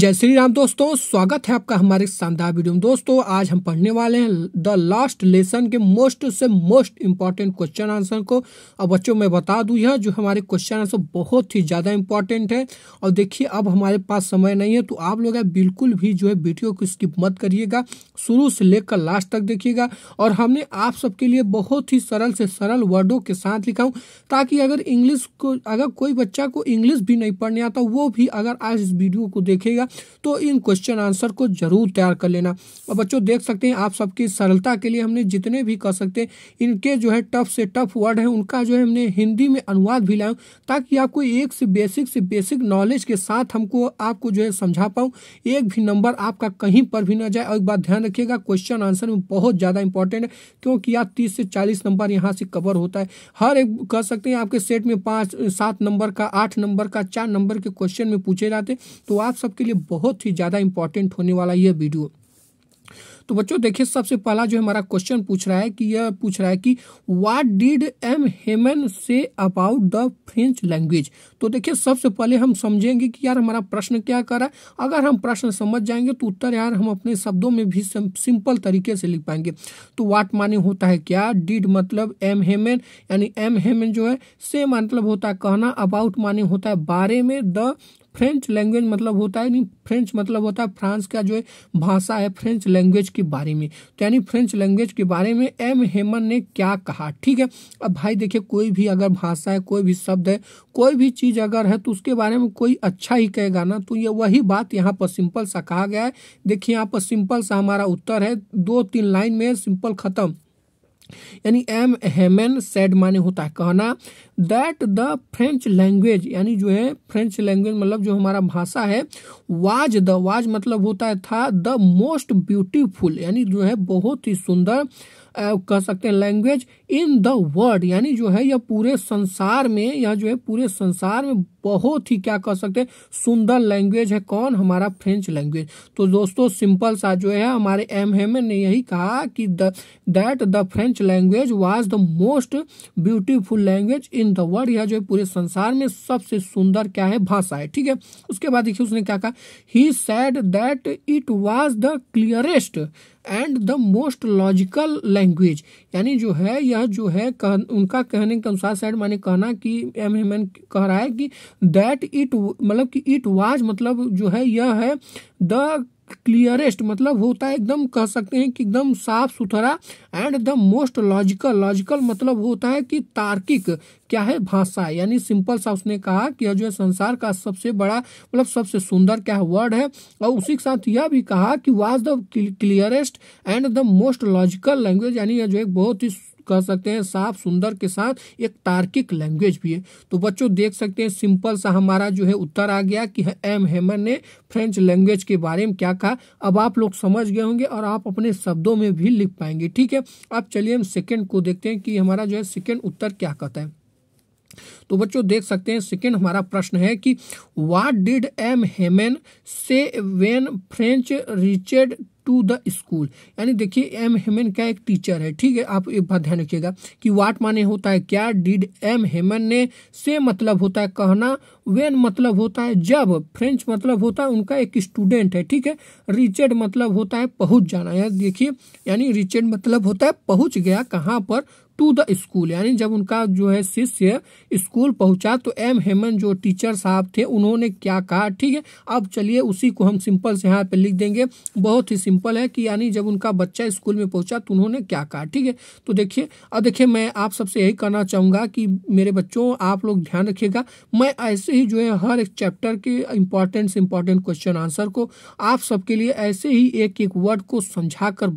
जय श्री राम दोस्तों स्वागत है आपका हमारे शानदार वीडियो में दोस्तों आज हम पढ़ने वाले हैं द लास्ट लेसन के मोस्ट से मोस्ट इम्पॉर्टेंट क्वेश्चन आंसर को और बच्चों मैं बता दूं यह जो हमारे क्वेश्चन आंसर बहुत ही ज़्यादा इम्पॉर्टेंट है और देखिए अब हमारे पास समय नहीं है तो आप लोग बिल्कुल भी जो है वीडियो को स्किप मत करिएगा शुरू से लेकर लास्ट तक देखिएगा और हमने आप सबके लिए बहुत ही सरल से सरल वर्डों के साथ लिखा हूँ ताकि अगर इंग्लिश को अगर कोई बच्चा को इंग्लिश भी नहीं पढ़ने आता वो भी अगर आज इस वीडियो को देखेगा जाएगा तो इन क्वेश्चन आंसर को जरूर तैयार कर लेना और बच्चों देख सकते हैं आप सबकी सरलता के लिए हमने जितने भी कर सकते हैं इनके जो है टफ से टफ वर्ड है उनका जो है हमने हिंदी में अनुवाद भी लाया ताकि आपको एक से बेसिक से बेसिक नॉलेज के साथ हमको आपको जो है समझा पाऊँ एक भी नंबर आपका कहीं पर भी ना जाए और एक बात ध्यान रखिएगा क्वेश्चन आंसर में बहुत ज़्यादा इंपॉर्टेंट है क्योंकि यार तीस से चालीस नंबर यहाँ से कवर होता है हर एक कह सकते हैं आपके सेट में पाँच सात नंबर का आठ नंबर का चार नंबर के क्वेश्चन में पूछे जाते तो आप सबके लिए बहुत ही ज़्यादा इंपॉर्टेंट होने वाला यह वीडियो तो बच्चों देखिए सबसे पहला जो हमारा क्वेश्चन पूछ रहा है कि यह पूछ रहा है कि what did M Heman say about the French language तो देखिए सबसे पहले हम समझेंगे कि यार हमारा प्रश्न क्या कर रहा है अगर हम प्रश्न समझ जाएंगे तो उत्तर यार हम अपने शब्दों में भी सिंपल तरीके से लिख पाएंगे तो वाट माने होता है क्या डिड मतलब एम हेमन यानी एम हेमन जो है से मतलब होता है कहना अबाउट माने होता है बारे में द फ्रेंच लैंग्वेज मतलब होता है नहीं फ्रेंच मतलब होता है फ्रांस का जो भाषा है फ्रेंच लैंग्वेज के बारे में तो यानी फ्रेंच लैंग्वेज के बारे में एम हेमन ने क्या कहा ठीक है अब भाई देखिए कोई भी अगर भाषा है कोई भी शब्द है कोई भी चीज़ अगर है तो उसके बारे में कोई अच्छा ही कहेगा ना तो ये वही बात यहाँ पर सिंपल सा कहा गया है देखिए यहाँ पर सिंपल सा हमारा उत्तर है दो तीन लाइन में सिंपल ख़त्म यानी एम हेमेन सेड माने होता है कहना दैट द फ्रेंच लैंग्वेज यानी जो है फ्रेंच लैंग्वेज मतलब जो हमारा भाषा है वाज द वाज मतलब होता है था द मोस्ट ब्यूटीफुल यानी जो है बहुत ही सुंदर कह सकते हैं लैंग्वेज इन द वर्ल्ड यानी जो है यह पूरे संसार में यह जो है पूरे संसार में बहुत ही क्या कह सकते हैं सुंदर लैंग्वेज है कौन हमारा फ्रेंच लैंग्वेज तो दोस्तों सिंपल सा जो है हमारे एम हेमन ने यही कहा कि that the French language was the most beautiful language in the world यह जो है पूरे संसार में सबसे सुंदर क्या है भाषा है ठीक है उसके बाद देखिए उसने क्या कहा he said that it was the clearest and the most logical language यानी जो है यह जो है कह, उनका कहने के अनुसार सैड माने कहना कि एम हेमन कह रहा है कि दैट इट मतलब कि इट वाज मतलब जो है यह है द क्लियरेस्ट मतलब होता है एकदम कह सकते हैं कि एकदम साफ सुथरा and the most logical logical मतलब होता है कि तार्किक क्या है भाषा यानी सिंपल सा उसने कहा कि यह जो है संसार का सबसे बड़ा मतलब सबसे सुंदर क्या वर्ड है और उसी के साथ यह भी कहा कि was the clearest and the most logical language यानी यह जो है बहुत ही कह सकते हैं साफ सुंदर के साथ एक तार्किक लैंग्वेज भी है तो बच्चों देख सकते हैं सिंपल सा हमारा जो है उत्तर आ गया कि एम हेमन ने फ्रेंच लैंग्वेज के बारे में क्या कहा अब आप लोग समझ गए होंगे और आप अपने शब्दों में भी लिख पाएंगे ठीक है अब चलिए हम सेकेंड को देखते हैं कि हमारा जो है सेकेंड उत्तर क्या कहता है तो बच्चों देख सकते हैं सेकेंड हमारा प्रश्न है कि what did M Hamel say when French reached to the school यानी देखिए एम हेमन का एक टीचर है ठीक है आप एक बात ध्यान रखिएगा कि वाट माने होता है क्या डिड एम हेमन ने से मतलब होता है कहना वेन मतलब होता है जब फ्रेंच मतलब होता है उनका एक स्टूडेंट है ठीक है रिचर्ड मतलब होता है पहुंच जाना यार देखिए यानी रिचर्ड मतलब होता है पहुंच गया कहाँ पर टू द स्कूल यानी जब उनका जो है शिष्य स्कूल पहुंचा तो एम हेमन जो टीचर साहब थे उन्होंने क्या कहा ठीक है अब चलिए उसी को हम सिंपल से यहाँ पे लिख देंगे बहुत ही सिंपल है कि यानी जब उनका बच्चा स्कूल में पहुंचा तो उन्होंने क्या कहा ठीक है तो देखिए अब देखिए मैं आप सबसे यही कहना चाहूँगा कि मेरे बच्चों आप लोग ध्यान रखिएगा मैं ऐसे ही जो है हर एक चैप्टर के इम्पॉर्टेंट से इम्पॉर्टेंट क्वेश्चन आंसर को आप सबके लिए ऐसे ही एक एक वर्ड को समझा कर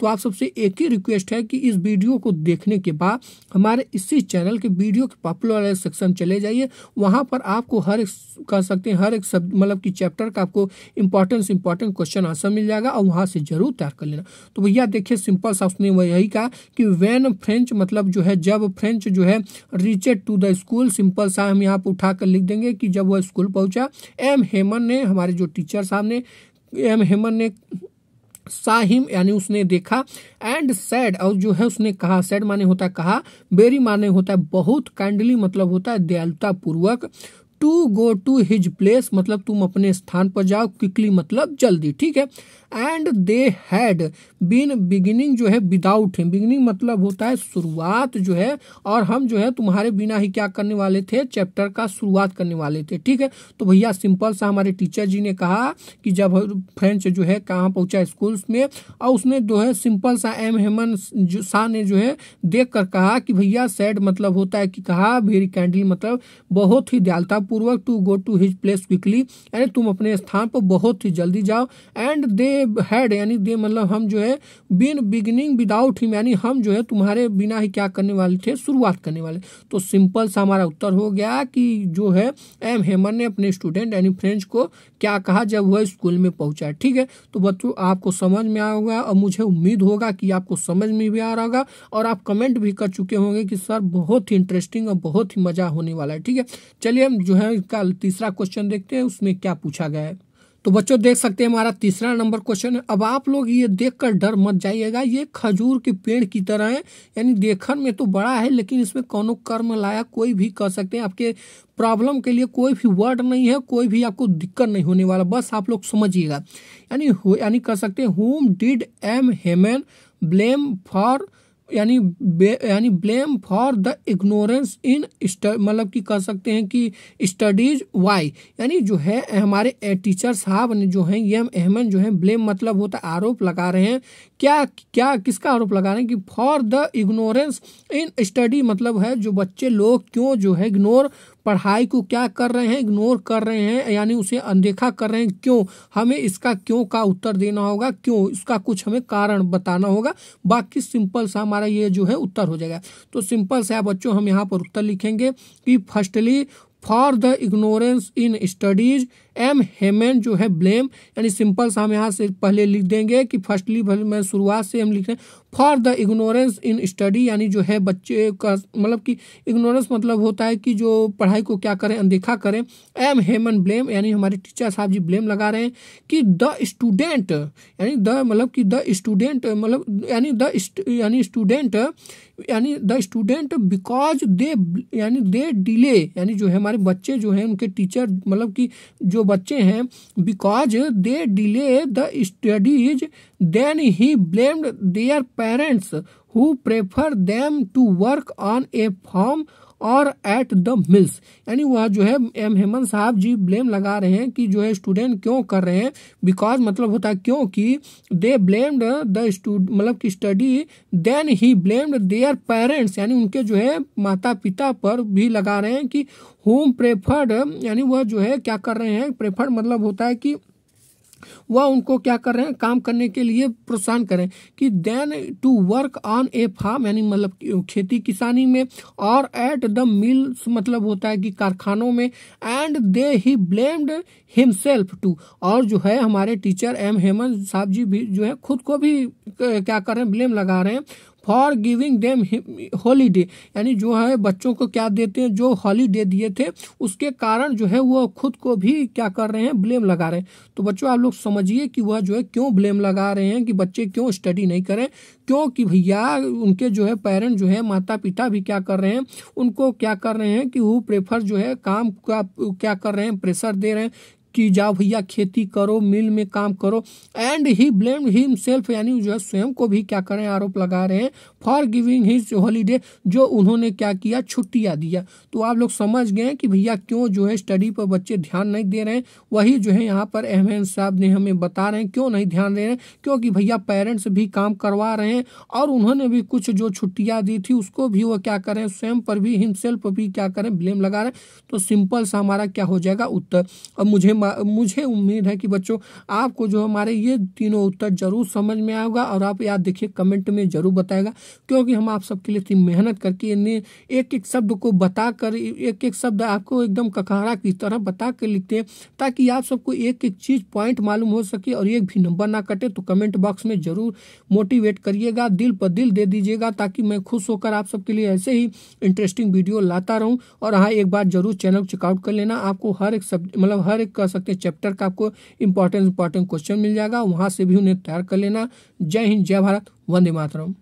तो आप सबसे एक ही रिक्वेस्ट है कि इस वीडियो को देख देखने के बाद हमारे इसी चैनल के वीडियो के पॉपुलर सेक्शन चले जाइए वहाँ पर आपको हर एक कह सकते हैं हर एक सब मतलब कि चैप्टर का आपको इंपॉर्टेंस इंपॉर्टेंट क्वेश्चन आंसर मिल जाएगा और वहाँ से जरूर तैयार कर लेना तो भैया देखिए सिंपल सा उसने यही कहा कि वैन फ्रेंच मतलब जो है जब फ्रेंच जो है reached to the school simple सा हम यहाँ पर उठा कर लिख देंगे कि जब वह स्कूल पहुँचा एम हेमन ने हमारे जो टीचर साहब ने एम हेमन ने साहिम यानी उसने देखा एंड सैड और जो है उसने कहा सैड माने होता है कहा बेरी माने होता है बहुत काइंडली मतलब होता है दयालुता पूर्वक to go to his place मतलब तुम अपने स्थान पर जाओ क्विकली मतलब जल्दी ठीक है and they had been beginning जो है विदाउट हिम बिगिनिंग मतलब होता है शुरुआत जो है और हम जो है तुम्हारे बिना ही क्या करने वाले थे चैप्टर का शुरुआत करने वाले थे ठीक है तो भैया सिंपल सा हमारे टीचर जी ने कहा कि जब फ्रेंच जो है कहाँ पहुँचा स्कूल्स में और उसने जो है सिंपल सा एम हेमन शाह ने जो है देख कर कहा कि भैया सैड मतलब होता है कि कहा वेरी कैंडली मतलब बहुत ही दयालतापूर्ण पूर्वक to go to his place quickly यानी तुम अपने स्थान पर बहुत ही जल्दी जाओ एंड दे हैड यानी दे मतलब हम जो है बिन बिगिनिंग विदाउट हिम यानी हम जो है तुम्हारे बिना ही क्या करने वाले थे शुरुआत करने वाले तो सिंपल सा हमारा उत्तर हो गया कि जो है एम हेमन ने अपने स्टूडेंट यानी फ्रेंड्स को क्या कहा जब वह स्कूल में पहुंचा ठीक है तो बच्चों आपको समझ में आया होगा और मुझे उम्मीद होगा कि आपको समझ में भी आ रहा होगा और आप कमेंट भी कर चुके होंगे कि सर बहुत ही इंटरेस्टिंग और बहुत ही मजा होने वाला है ठीक है चलिए हम जो है इसका तीसरा क्वेश्चन देखते हैं उसमें क्या पूछा गया है तो बच्चों देख सकते हैं हमारा तीसरा नंबर क्वेश्चन है अब आप लोग ये देखकर डर मत जाइएगा ये खजूर के पेड़ की तरह है यानी देखने में तो बड़ा है लेकिन इसमें कोनो कर्म लाया कोई भी कर सकते हैं आपके प्रॉब्लम के लिए कोई भी वर्ड नहीं है कोई भी आपको दिक्कत नहीं होने वाला बस आप लोग समझिएगा यानी यानी कर सकते हैं whom did M Hamel blame for यानी यानी blame for the ignorance in मतलब कि कह सकते हैं कि स्टडीज वाई यानी जो है हमारे टीचर साहब ने जो है एम अहमद जो है ब्लेम मतलब होता आरोप लगा रहे हैं क्या क्या किसका आरोप लगा रहे हैं कि for the ignorance in study मतलब है जो बच्चे लोग क्यों जो है इग्नोर पढ़ाई को क्या कर रहे हैं इग्नोर कर रहे हैं यानी उसे अनदेखा कर रहे हैं क्यों हमें इसका क्यों का उत्तर देना होगा क्यों इसका कुछ हमें कारण बताना होगा बाकी सिंपल सा हमारा ये जो है उत्तर हो जाएगा तो सिंपल सा बच्चों हम यहाँ पर उत्तर लिखेंगे कि firstly for the ignorance in studies M Hamel जो है ब्लेम यानी सिंपल सा हम यहाँ से पहले लिख देंगे कि फर्स्टली मैं शुरुआत से हम लिख रहे हैं for the ignorance in study यानी जो है बच्चे का मतलब कि इग्नोरेंस मतलब होता है कि जो पढ़ाई को क्या करें अनदेखा करें एम हेमन ब्लेम यानी हमारे टीचर साहब जी ब्लेम लगा रहे हैं कि द स्टूडेंट यानी द मतलब कि द स्टूडेंट मतलब यानी द यानी स्टूडेंट यानी द स्टूडेंट बिकॉज दे यानी दे डिले यानी जो है हमारे बच्चे जो हैं उनके टीचर मतलब कि जो बच्चे हैं because they delay the studies then he blamed their parents who prefer them to work on a farm or at the mills यानी वह जो है एम हेमंत साहब जी ब्लेम लगा रहे हैं कि जो है स्टूडेंट क्यों कर रहे हैं बिकॉज मतलब होता है क्योंकि दे ब्लेम्ड द स्टूड मतलब कि study then he blamed their parents यानी उनके जो है माता पिता पर भी लगा रहे हैं कि होम प्रेफर्ड यानी वह जो है क्या कर रहे हैं प्रेफर्ड मतलब होता है कि वह उनको क्या कर रहे हैं काम करने के लिए प्रोत्साहन करें कि then to work on a farm यानी मतलब खेती किसानी में और एट द मिल्स मतलब होता है कि कारखानों में and they he blamed himself to और जो है हमारे टीचर एम हेमंत साहब जी भी जो है खुद को भी क्या कर रहे हैं ब्लेम लगा रहे हैं फॉर गिविंग देम हॉलीडे यानी जो है बच्चों को क्या देते हैं जो हॉलीडे दिए थे उसके कारण जो है वो खुद को भी क्या कर रहे हैं ब्लेम लगा रहे हैं तो बच्चों आप लोग समझिए कि वह जो है क्यों ब्लेम लगा रहे हैं कि बच्चे क्यों स्टडी नहीं करें क्योंकि भैया उनके जो है पेरेंट जो है माता पिता भी क्या कर रहे हैं उनको क्या कर रहे हैं कि वो प्रेफर जो है काम का क्या कर रहे हैं प्रेशर दे रहे हैं कि जाओ भैया खेती करो मिल में काम करो and he blame himself यानी जो है स्वयं को भी क्या करें आरोप लगा रहे हैं फॉर गिविंग हिज हॉलीडे जो उन्होंने क्या किया छुट्टियाँ दिया तो आप लोग समझ गए कि भैया क्यों जो है स्टडी पर बच्चे ध्यान नहीं दे रहे हैं वही जो है यहाँ पर अहमद साहब ने हमें बता रहे हैं क्यों नहीं ध्यान दे रहे हैं क्योंकि भैया पेरेंट्स भी काम करवा रहे हैं और उन्होंने भी कुछ जो छुट्टियाँ दी थी उसको भी वो क्या करें स्वयं पर भी हिमसेल्फ भी क्या करें ब्लेम लगा रहे हैं तो सिंपल सा हमारा क्या हो जाएगा उत्तर अब मुझे मुझे उम्मीद है कि बच्चों आपको जो हमारे ये तीनों उत्तर जरूर समझ में आएगा और आप याद देखिए कमेंट में जरूर बताएगा क्योंकि हम आप सबके लिए इतनी मेहनत करके एक एक शब्द को बता कर एक एक शब्द आपको एकदम ककारा की तरह बता कर लिखते हैं ताकि आप सबको एक एक चीज़ पॉइंट मालूम हो सके और एक भी नंबर ना कटे तो कमेंट बॉक्स में जरूर मोटिवेट करिएगा दिल पर दिल दे दीजिएगा ताकि मैं खुश होकर आप सबके लिए ऐसे ही इंटरेस्टिंग वीडियो लाता रहूं और हाँ एक बार जरूर चैनल चेकआउट कर लेना आपको हर एक सब मतलब हर एक सकते हैं चैप्टर का आपको इंपॉर्टेंट इंपॉर्टेंट क्वेश्चन मिल जाएगा वहाँ से भी उन्हें तैयार कर लेना जय हिंद जय भारत वंदे मातरम